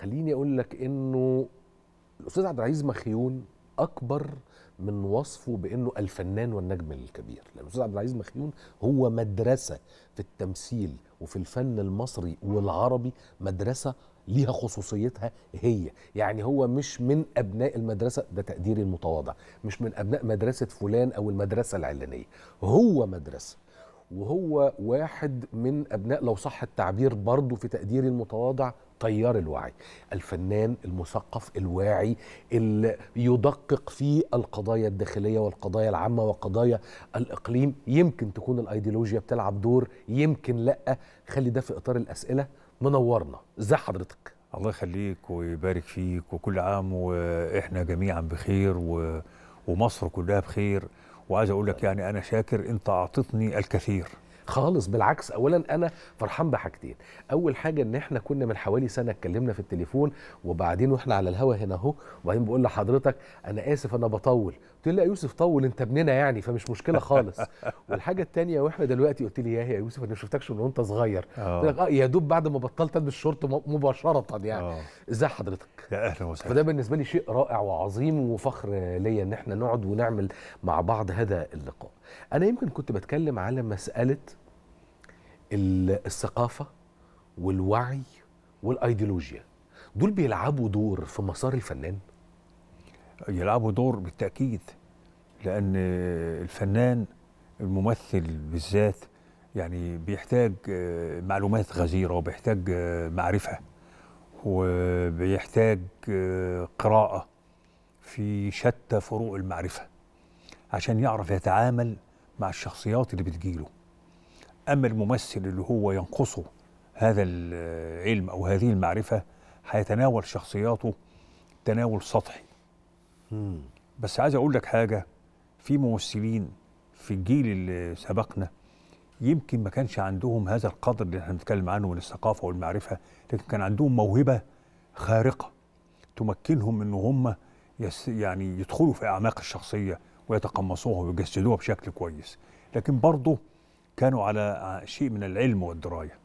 خليني اقول لك انه الاستاذ عبد العزيز مخيون اكبر من وصفه بانه الفنان والنجم الكبير لان الاستاذ عبد العزيز مخيون هو مدرسه في التمثيل وفي الفن المصري والعربي مدرسه ليها خصوصيتها هي يعني هو مش من ابناء المدرسه ده تقديري المتواضع مش من ابناء مدرسه فلان او المدرسه العلانيه هو مدرسه وهو واحد من ابناء لو صح التعبير برضه في تقديري المتواضع طيار الوعي الفنان المثقف الواعي اللي يدقق في القضايا الداخليه والقضايا العامه وقضايا الاقليم يمكن تكون الايديولوجيا بتلعب دور يمكن لا خلي ده في اطار الاسئله منورنا ازي حضرتك الله يخليك ويبارك فيك وكل عام واحنا جميعا بخير و... ومصر كلها بخير وعايز اقول لك يعني انا شاكر انت اعطتني الكثير خالص بالعكس اولا انا فرحان بحاجتين اول حاجه ان احنا كنا من حوالي سنه اتكلمنا في التليفون وبعدين واحنا على الهوا هنا اهو وبعدين بقول لحضرتك انا اسف انا بطول قلت لي لا يوسف طول انت ابننا يعني فمش مشكله خالص والحاجه الثانيه واحنا دلوقتي قلت لي يا يا يوسف انا ما شفتكش من وانت صغير آه. قلت لك اه يا دوب بعد ما بطلت البس شورت مباشره يعني آه. ازي حضرتك يا اهلا وسهلا فده بالنسبه لي شيء رائع وعظيم وفخر ليا ان احنا نقعد ونعمل مع بعض هذا اللقاء انا يمكن كنت بتكلم على مساله الثقافه والوعي والايديولوجيا دول بيلعبوا دور في مسار الفنان يلعبوا دور بالتاكيد لان الفنان الممثل بالذات يعني بيحتاج آه، معلومات غزيره وبيحتاج آه، معرفه وبيحتاج آه، قراءه في شتى فروع المعرفه عشان يعرف يتعامل مع الشخصيات اللي بتجيله اما الممثل اللي هو ينقصه هذا العلم او هذه المعرفه هيتناول شخصياته تناول سطحي مم. بس عايز اقول لك حاجه في ممثلين في الجيل اللي سبقنا يمكن ما كانش عندهم هذا القدر اللي احنا بنتكلم عنه من الثقافه والمعرفه لكن كان عندهم موهبه خارقه تمكنهم ان هم يس يعني يدخلوا في اعماق الشخصيه ويتقمصوها ويجسدوها بشكل كويس لكن برضه كانوا على شيء من العلم والدرايه